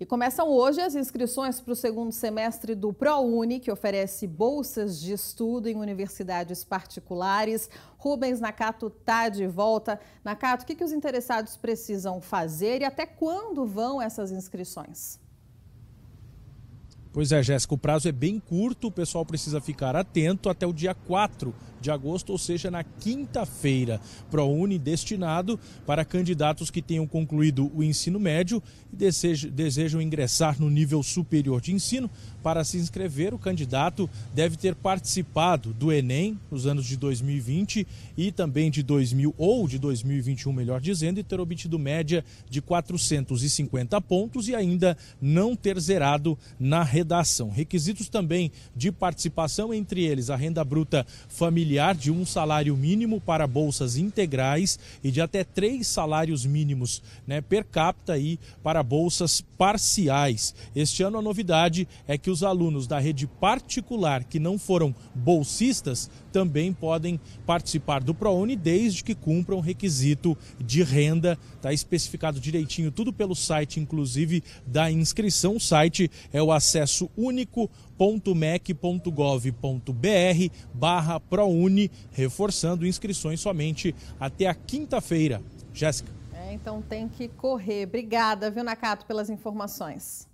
E começam hoje as inscrições para o segundo semestre do ProUni, que oferece bolsas de estudo em universidades particulares. Rubens Nakato está de volta. Nakato, o que, que os interessados precisam fazer e até quando vão essas inscrições? Pois é, Jéssica, o prazo é bem curto, o pessoal precisa ficar atento até o dia 4 de agosto, ou seja, na quinta-feira. ProUni destinado para candidatos que tenham concluído o ensino médio e desejam, desejam ingressar no nível superior de ensino. Para se inscrever, o candidato deve ter participado do Enem nos anos de 2020 e também de 2000 ou de 2021, melhor dizendo, e ter obtido média de 450 pontos e ainda não ter zerado na redação da ação. Requisitos também de participação, entre eles a renda bruta familiar de um salário mínimo para bolsas integrais e de até três salários mínimos né, per capita aí para bolsas parciais. Este ano a novidade é que os alunos da rede particular que não foram bolsistas também podem participar do ProUni desde que cumpram o requisito de renda. Está especificado direitinho tudo pelo site, inclusive da inscrição. O site é o acesso acesso único.mec.gov.br barra ProUni, reforçando inscrições somente até a quinta-feira. Jéssica. É, então tem que correr. Obrigada, viu, Nakato, pelas informações.